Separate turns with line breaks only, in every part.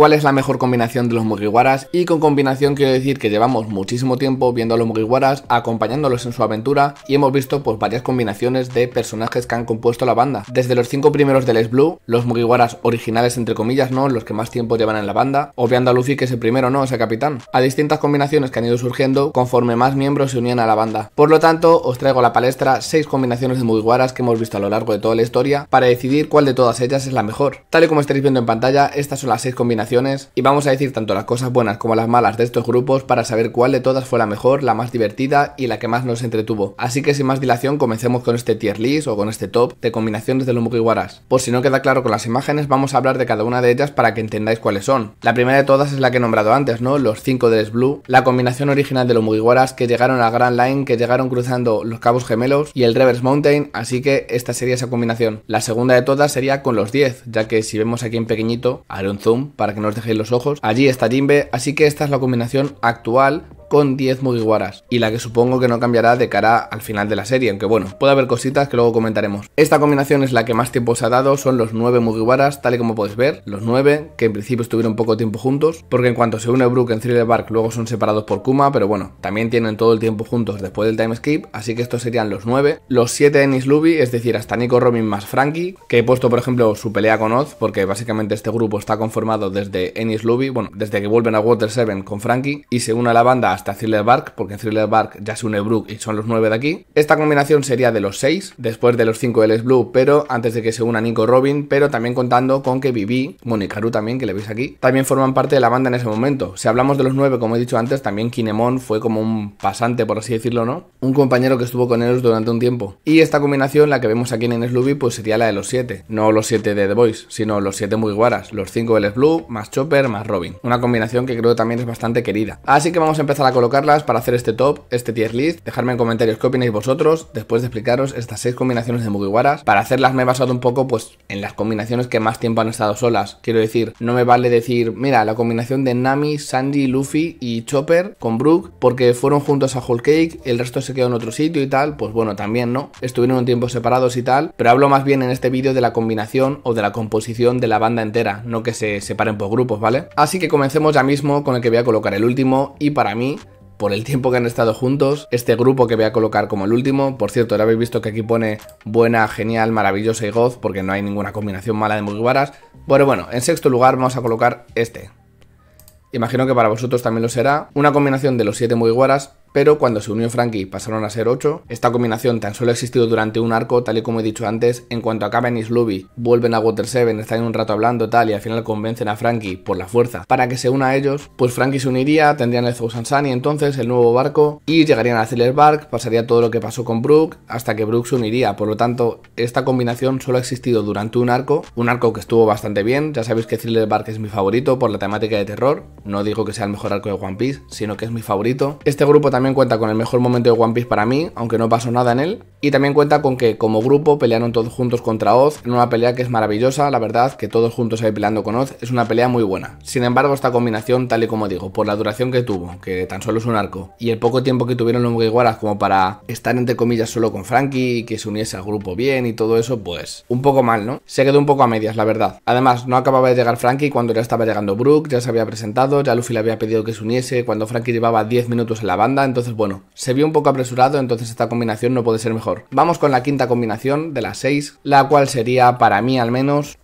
cuál es la mejor combinación de los Mugiwaras y con combinación quiero decir que llevamos muchísimo tiempo viendo a los Mugiwaras, acompañándolos en su aventura y hemos visto pues varias combinaciones de personajes que han compuesto la banda. Desde los cinco primeros de Les Blue, los Mugiwaras originales entre comillas, ¿no? Los que más tiempo llevan en la banda, obviando a Luffy que es el primero, ¿no? Ese capitán. A distintas combinaciones que han ido surgiendo conforme más miembros se unían a la banda. Por lo tanto, os traigo a la palestra seis combinaciones de Mugiwaras que hemos visto a lo largo de toda la historia para decidir cuál de todas ellas es la mejor. Tal y como estáis viendo en pantalla, estas son las seis combinaciones y vamos a decir tanto las cosas buenas como las malas de estos grupos para saber cuál de todas fue la mejor, la más divertida y la que más nos entretuvo. Así que sin más dilación comencemos con este tier list o con este top de combinaciones de los Mugiwaras. Por si no queda claro con las imágenes vamos a hablar de cada una de ellas para que entendáis cuáles son. La primera de todas es la que he nombrado antes, ¿no? Los 5 de Blue, la combinación original de los Mugiwaras que llegaron a Grand Line, que llegaron cruzando los Cabos Gemelos y el Reverse Mountain, así que esta sería esa combinación. La segunda de todas sería con los 10, ya que si vemos aquí en pequeñito, haré un zoom para que no os dejéis los ojos. Allí está Jimbe, así que esta es la combinación actual con 10 Mugiwaras, y la que supongo que no cambiará de cara al final de la serie, aunque bueno, puede haber cositas que luego comentaremos. Esta combinación es la que más tiempo se ha dado, son los 9 Mugiwaras, tal y como podéis ver, los 9, que en principio estuvieron poco tiempo juntos, porque en cuanto se une Brook en Thriller Bark luego son separados por Kuma, pero bueno, también tienen todo el tiempo juntos después del time skip, así que estos serían los 9, los 7 Ennis Luby, es decir, hasta Nico Robin más Frankie, que he puesto por ejemplo su pelea con Oz, porque básicamente este grupo está conformado desde Ennis Luby, bueno, desde que vuelven a Water 7 con Frankie y se une a la banda hasta Thriller Bark, porque Thriller Bark, ya se une Brook y son los nueve de aquí. Esta combinación sería de los seis, después de los cinco de Les Blue, pero antes de que se una Nico Robin, pero también contando con que Vivi, Monikaru, también, que le veis aquí, también forman parte de la banda en ese momento. Si hablamos de los nueve como he dicho antes, también Kinemon fue como un pasante, por así decirlo, ¿no? Un compañero que estuvo con ellos durante un tiempo. Y esta combinación, la que vemos aquí en Sluby, pues sería la de los siete. No los siete de The Boys, sino los siete muy guaras. Los cinco de Les Blue, más Chopper, más Robin. Una combinación que creo también es bastante querida. Así que vamos a empezar a colocarlas, para hacer este top, este tier list. Dejarme en comentarios qué opináis vosotros después de explicaros estas 6 combinaciones de Mugiwaras. Para hacerlas me he basado un poco pues en las combinaciones que más tiempo han estado solas. Quiero decir, no me vale decir, mira, la combinación de Nami, Sanji, Luffy y Chopper con Brook porque fueron juntos a Whole Cake, el resto se quedó en otro sitio y tal, pues bueno, también no. Estuvieron un tiempo separados y tal, pero hablo más bien en este vídeo de la combinación o de la composición de la banda entera, no que se separen por grupos, ¿vale? Así que comencemos ya mismo con el que voy a colocar el último y para mí por el tiempo que han estado juntos. Este grupo que voy a colocar como el último. Por cierto, ya habéis visto que aquí pone buena, genial, maravillosa y goz, porque no hay ninguna combinación mala de Mugiwaras. Bueno, bueno, en sexto lugar vamos a colocar este. Imagino que para vosotros también lo será. Una combinación de los siete Mugiwaras, pero cuando se unió Frankie pasaron a ser 8. Esta combinación tan solo ha existido durante un arco, tal y como he dicho antes, en cuanto acaban y Sluby vuelven a Water 7, están un rato hablando tal y al final convencen a Frankie por la fuerza para que se una a ellos, pues Frankie se uniría, tendrían el Thousand Sun y entonces el nuevo barco y llegarían a Thriller Bark, pasaría todo lo que pasó con Brook hasta que Brook se uniría, por lo tanto esta combinación solo ha existido durante un arco, un arco que estuvo bastante bien, ya sabéis que Thriller Bark es mi favorito por la temática de terror, no digo que sea el mejor arco de One Piece, sino que es mi favorito. Este grupo también también cuenta con el mejor momento de One Piece para mí, aunque no pasó nada en él, y también cuenta con que como grupo pelearon todos juntos contra Oz, en una pelea que es maravillosa, la verdad, que todos juntos ahí peleando con Oz, es una pelea muy buena. Sin embargo, esta combinación, tal y como digo, por la duración que tuvo, que tan solo es un arco, y el poco tiempo que tuvieron los Mugiwaras como para estar entre comillas solo con Frankie, que se uniese al grupo bien y todo eso, pues un poco mal, ¿no? Se quedó un poco a medias, la verdad. Además, no acababa de llegar Frankie cuando ya estaba llegando Brooke, ya se había presentado, ya Luffy le había pedido que se uniese, cuando Frankie llevaba 10 minutos en la banda, entonces bueno, se vio un poco apresurado, entonces esta combinación no puede ser mejor Vamos con la quinta combinación de las seis, la cual sería para mí al menos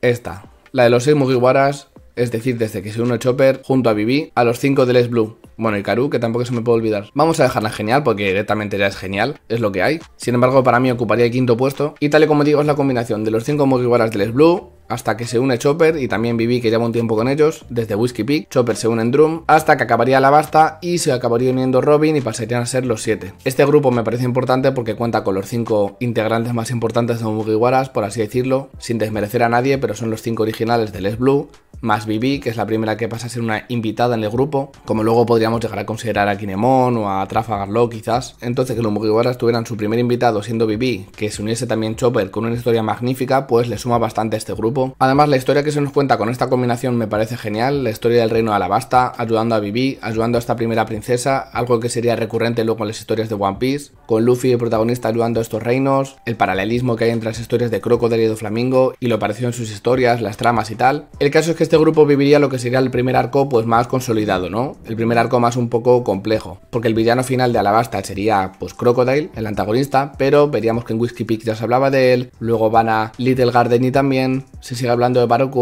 esta. La de los seis Mugiwaras, es decir, desde que se unió Chopper junto a Vivi, a los cinco de Les Blue. Bueno, y Karu, que tampoco se me puede olvidar. Vamos a dejarla genial porque directamente ya es genial, es lo que hay. Sin embargo, para mí ocuparía el quinto puesto. Y tal y como digo, es la combinación de los cinco Mugiwaras del Blue, hasta que se une Chopper y también Vivi que lleva un tiempo con ellos, desde Whiskey Peak, Chopper se une en Drum, hasta que acabaría la basta y se acabaría uniendo Robin y pasarían a ser los 7. Este grupo me parece importante porque cuenta con los cinco integrantes más importantes de Mugiwaras, por así decirlo, sin desmerecer a nadie, pero son los cinco originales de Les Blue, más Vivi, que es la primera que pasa a ser una invitada en el grupo, como luego podría podríamos llegar a considerar a Kinemon o a Trafagarlo quizás. Entonces que los Mugiwara tuvieran su primer invitado siendo Bibi, que se uniese también Chopper con una historia magnífica, pues le suma bastante a este grupo. Además la historia que se nos cuenta con esta combinación me parece genial, la historia del reino de Alabasta, ayudando a Bibi, ayudando a esta primera princesa, algo que sería recurrente luego en las historias de One Piece, con Luffy el protagonista ayudando a estos reinos, el paralelismo que hay entre las historias de Crocodile y de Flamingo y lo parecido en sus historias, las tramas y tal. El caso es que este grupo viviría lo que sería el primer arco pues más consolidado, ¿no? El primer arco más un poco complejo, porque el villano final de Alabasta sería pues Crocodile, el antagonista, pero veríamos que en Whiskey Peak ya se hablaba de él, luego van a Little Garden y también, se sigue hablando de Baroque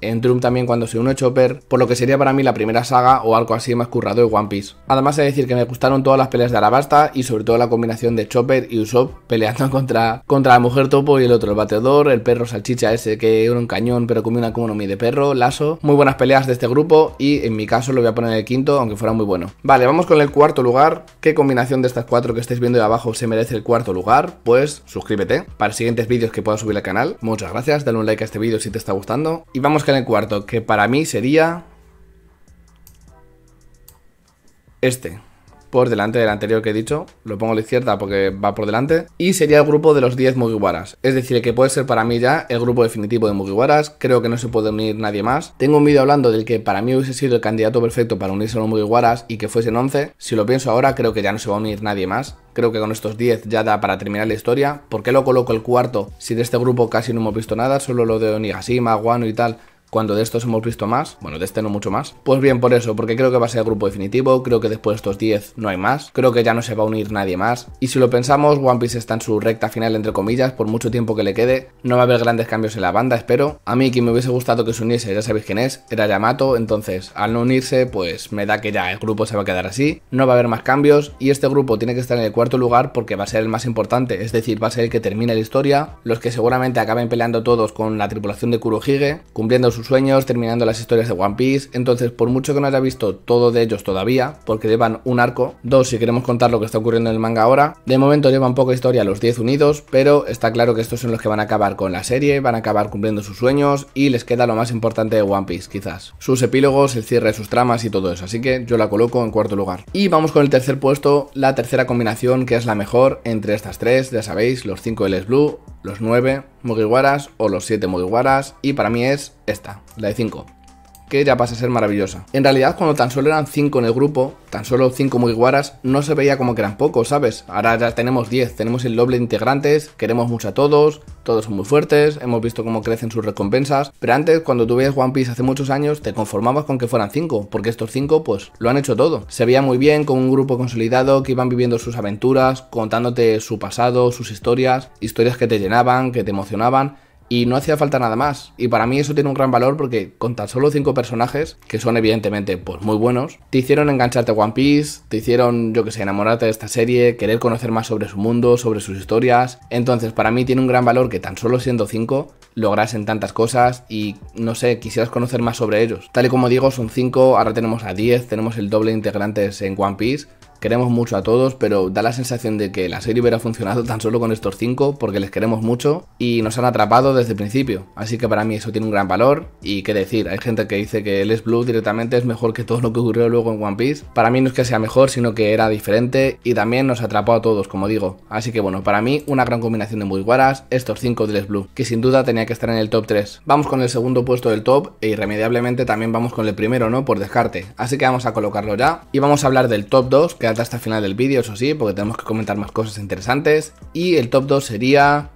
en Drum también cuando se une Chopper, por lo que sería para mí la primera saga o algo así más currado de One Piece. Además de decir que me gustaron todas las peleas de Alabasta y sobre todo la combinación de Chopper y Usopp peleando contra, contra la mujer topo y el otro, el bateador, el perro salchicha ese que era un cañón pero comía una no de perro, lazo. Muy buenas peleas de este grupo y en mi caso lo voy a poner en el quinto, aunque fuera muy bueno. Vale, vamos con el cuarto lugar. ¿Qué combinación de estas cuatro que estáis viendo de abajo se merece el cuarto lugar? Pues suscríbete para siguientes vídeos que pueda subir al canal. Muchas gracias, dale un like a este vídeo si te está gustando. Y vamos con el cuarto, que para mí sería... Este por delante del anterior que he dicho. Lo pongo a la izquierda porque va por delante. Y sería el grupo de los 10 Mugiwaras. Es decir, que puede ser para mí ya el grupo definitivo de Mugiwaras. Creo que no se puede unir nadie más. Tengo un vídeo hablando del que para mí hubiese sido el candidato perfecto para unirse a los Mugiwaras y que fuesen 11. Si lo pienso ahora, creo que ya no se va a unir nadie más. Creo que con estos 10 ya da para terminar la historia. ¿Por qué lo coloco el cuarto si de este grupo casi no hemos visto nada? Solo lo de Onigashima, Guano y tal cuando de estos hemos visto más, bueno, de este no mucho más. Pues bien, por eso, porque creo que va a ser el grupo definitivo, creo que después de estos 10 no hay más, creo que ya no se va a unir nadie más. Y si lo pensamos, One Piece está en su recta final, entre comillas, por mucho tiempo que le quede, no va a haber grandes cambios en la banda, espero. A mí quien me hubiese gustado que se uniese, ya sabéis quién es, era Yamato, entonces al no unirse, pues me da que ya el grupo se va a quedar así, no va a haber más cambios y este grupo tiene que estar en el cuarto lugar porque va a ser el más importante, es decir, va a ser el que termine la historia, los que seguramente acaben peleando todos con la tripulación de Kurohige, cumpliendo su sus sueños, terminando las historias de One Piece, entonces por mucho que no haya visto todo de ellos todavía, porque llevan un arco, dos si queremos contar lo que está ocurriendo en el manga ahora, de momento llevan poca historia los 10 unidos, pero está claro que estos son los que van a acabar con la serie, van a acabar cumpliendo sus sueños y les queda lo más importante de One Piece quizás, sus epílogos, el cierre de sus tramas y todo eso, así que yo la coloco en cuarto lugar. Y vamos con el tercer puesto, la tercera combinación que es la mejor entre estas tres, ya sabéis, los 5 Les Blue, los 9 Mugiwaras o los 7 Mugiwaras y para mí es esta, la de 5 que ya pasa a ser maravillosa. En realidad, cuando tan solo eran 5 en el grupo, tan solo 5 muy guaras, no se veía como que eran pocos, ¿sabes? Ahora ya tenemos 10, tenemos el doble de integrantes, queremos mucho a todos, todos son muy fuertes, hemos visto cómo crecen sus recompensas, pero antes, cuando tú One Piece hace muchos años, te conformabas con que fueran 5, porque estos 5, pues, lo han hecho todo. Se veía muy bien con un grupo consolidado que iban viviendo sus aventuras, contándote su pasado, sus historias, historias que te llenaban, que te emocionaban, y no hacía falta nada más. Y para mí eso tiene un gran valor porque con tan solo cinco personajes, que son evidentemente pues muy buenos, te hicieron engancharte a One Piece, te hicieron, yo que sé, enamorarte de esta serie, querer conocer más sobre su mundo, sobre sus historias. Entonces, para mí tiene un gran valor que tan solo siendo 5 lograsen tantas cosas y no sé, quisieras conocer más sobre ellos. Tal y como digo, son 5, ahora tenemos a 10, tenemos el doble de integrantes en One Piece queremos mucho a todos, pero da la sensación de que la serie hubiera funcionado tan solo con estos cinco porque les queremos mucho y nos han atrapado desde el principio. Así que para mí eso tiene un gran valor y qué decir, hay gente que dice que el es Blue directamente es mejor que todo lo que ocurrió luego en One Piece. Para mí no es que sea mejor, sino que era diferente y también nos atrapó a todos, como digo. Así que bueno, para mí una gran combinación de muy guaras estos cinco de Les Blue, que sin duda tenía que estar en el top 3. Vamos con el segundo puesto del top e irremediablemente también vamos con el primero, ¿no? Por descarte. Así que vamos a colocarlo ya y vamos a hablar del top 2, que hasta el final del vídeo, eso sí, porque tenemos que comentar más cosas interesantes. Y el top 2 sería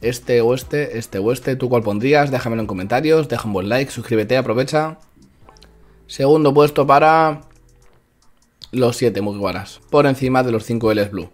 este o este, este o este. ¿Tú cuál pondrías? Déjamelo en comentarios, deja un buen like, suscríbete, aprovecha. Segundo puesto para los 7 Mugiwaras, por encima de los 5 Ls Blue.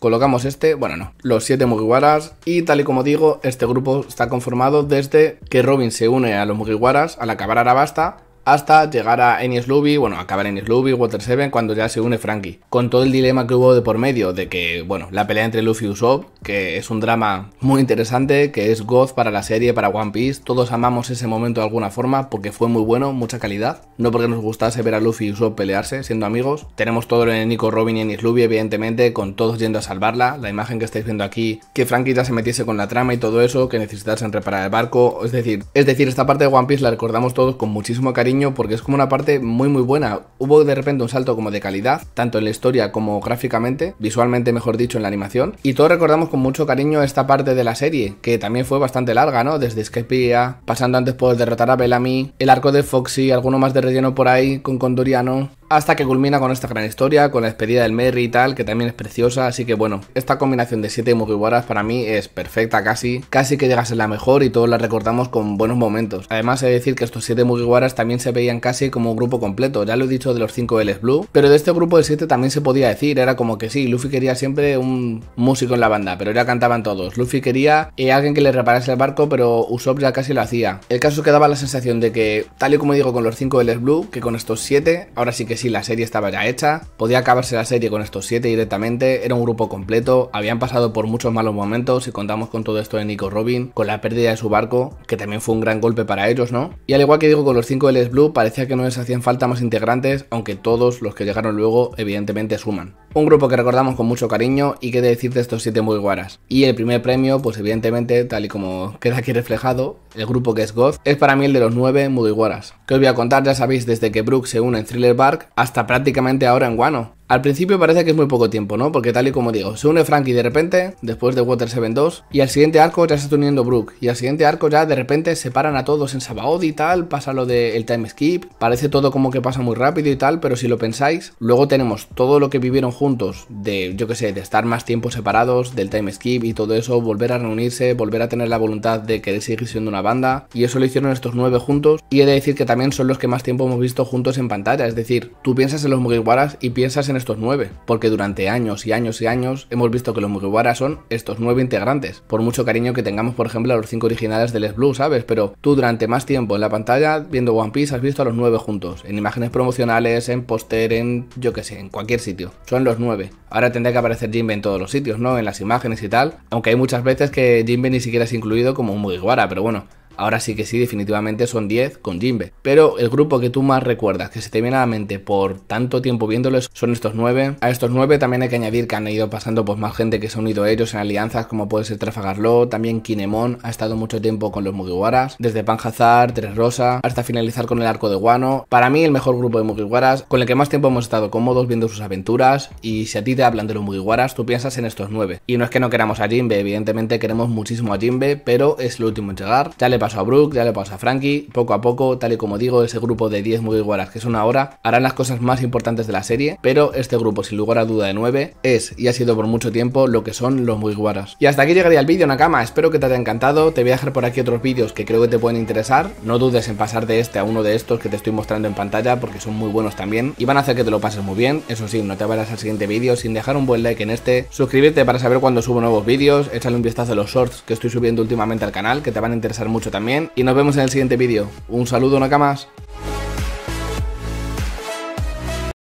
Colocamos este, bueno no, los 7 Mugiwaras y tal y como digo, este grupo está conformado desde que Robin se une a los Mugiwaras al acabar Arabasta hasta llegar a Ennis Luby, bueno, acabar en Enies Water 7, cuando ya se une Frankie. Con todo el dilema que hubo de por medio de que, bueno, la pelea entre Luffy y Usopp, que es un drama muy interesante, que es goz para la serie, para One Piece, todos amamos ese momento de alguna forma porque fue muy bueno, mucha calidad, no porque nos gustase ver a Luffy y Usopp pelearse siendo amigos. Tenemos todo en Nico Robin y Ennis Luby, evidentemente, con todos yendo a salvarla, la imagen que estáis viendo aquí, que Frankie ya se metiese con la trama y todo eso, que necesitasen reparar el barco, es decir, es decir, esta parte de One Piece la recordamos todos con muchísimo cariño porque es como una parte muy muy buena. Hubo de repente un salto como de calidad, tanto en la historia como gráficamente, visualmente mejor dicho en la animación. Y todos recordamos con mucho cariño esta parte de la serie, que también fue bastante larga, ¿no? Desde Skepia, pasando antes por derrotar a Bellamy, el arco de Foxy, alguno más de relleno por ahí con Condoriano hasta que culmina con esta gran historia, con la despedida del Merry y tal, que también es preciosa, así que bueno, esta combinación de 7 Mugiwaras para mí es perfecta casi, casi que llegase la mejor y todos la recordamos con buenos momentos. Además he de decir que estos 7 Mugiwaras también se veían casi como un grupo completo, ya lo he dicho de los 5 Ls Blue, pero de este grupo de 7 también se podía decir, era como que sí, Luffy quería siempre un músico en la banda, pero ya cantaban todos, Luffy quería eh, alguien que le reparase el barco, pero Usopp ya casi lo hacía. El caso es que daba la sensación de que, tal y como digo con los 5 Ls Blue, que con estos 7, ahora sí que si la serie estaba ya hecha, podía acabarse la serie con estos siete directamente, era un grupo completo, habían pasado por muchos malos momentos y contamos con todo esto de Nico Robin, con la pérdida de su barco, que también fue un gran golpe para ellos, ¿no? Y al igual que digo con los 5 Les Blue, parecía que no les hacían falta más integrantes, aunque todos los que llegaron luego evidentemente suman. Un grupo que recordamos con mucho cariño y qué decir de estos siete muy guaras. Y el primer premio, pues evidentemente, tal y como queda aquí reflejado, el grupo que es Goth, es para mí el de los nueve muy guaras. Que os voy a contar, ya sabéis, desde que Brooke se une en Thriller Bark hasta prácticamente ahora en Guano. Al principio parece que es muy poco tiempo, ¿no? Porque tal y como digo, se une Frankie de repente, después de Water 7 2, y al siguiente arco ya se está uniendo Brooke, y al siguiente arco ya de repente se paran a todos en Sabaod y tal, pasa lo del time skip, parece todo como que pasa muy rápido y tal, pero si lo pensáis, luego tenemos todo lo que vivieron juntos, de, yo que sé, de estar más tiempo separados, del time skip y todo eso, volver a reunirse, volver a tener la voluntad de querer seguir siendo una banda, y eso lo hicieron estos nueve juntos, y he de decir que también son los que más tiempo hemos visto juntos en pantalla, es decir, tú piensas en los Mugiwaras y piensas en estos nueve, porque durante años y años y años hemos visto que los Mugiwara son estos nueve integrantes, por mucho cariño que tengamos por ejemplo a los cinco originales del Blue, ¿sabes? Pero tú durante más tiempo en la pantalla viendo One Piece has visto a los nueve juntos, en imágenes promocionales, en póster, en yo que sé, en cualquier sitio. Son los nueve. Ahora tendría que aparecer Jinbe en todos los sitios, ¿no? En las imágenes y tal, aunque hay muchas veces que Jinbe ni siquiera es incluido como un Mugiwara, pero bueno, Ahora sí que sí, definitivamente son 10 con Jimbe. Pero el grupo que tú más recuerdas, que se te viene a la mente por tanto tiempo viéndoles, son estos 9. A estos 9 también hay que añadir que han ido pasando pues, más gente que se ha unido a ellos en alianzas, como puede ser Trafagarlo, también Kinemon, ha estado mucho tiempo con los Mugiwaras, desde Panjazar, Tres Rosa, hasta finalizar con el Arco de Guano. Para mí, el mejor grupo de Mugiwaras, con el que más tiempo hemos estado cómodos viendo sus aventuras. Y si a ti te hablan de los Mugiwaras, tú piensas en estos 9. Y no es que no queramos a Jimbe, evidentemente queremos muchísimo a Jimbe, pero es lo último en llegar. Ya le paso a Brooke, le paso a Frankie. Poco a poco, tal y como digo, ese grupo de 10 muy que son ahora, harán las cosas más importantes de la serie, pero este grupo, sin lugar a duda de 9, es y ha sido por mucho tiempo lo que son los muy guaras. Y hasta aquí llegaría el vídeo, Nakama. Espero que te haya encantado. Te voy a dejar por aquí otros vídeos que creo que te pueden interesar. No dudes en pasar de este a uno de estos que te estoy mostrando en pantalla porque son muy buenos también y van a hacer que te lo pases muy bien. Eso sí, no te vayas al siguiente vídeo sin dejar un buen like en este, suscribirte para saber cuando subo nuevos vídeos, échale un vistazo a los shorts que estoy subiendo últimamente al canal que te van a interesar mucho también y nos vemos en el siguiente vídeo. Un saludo, Nakamas.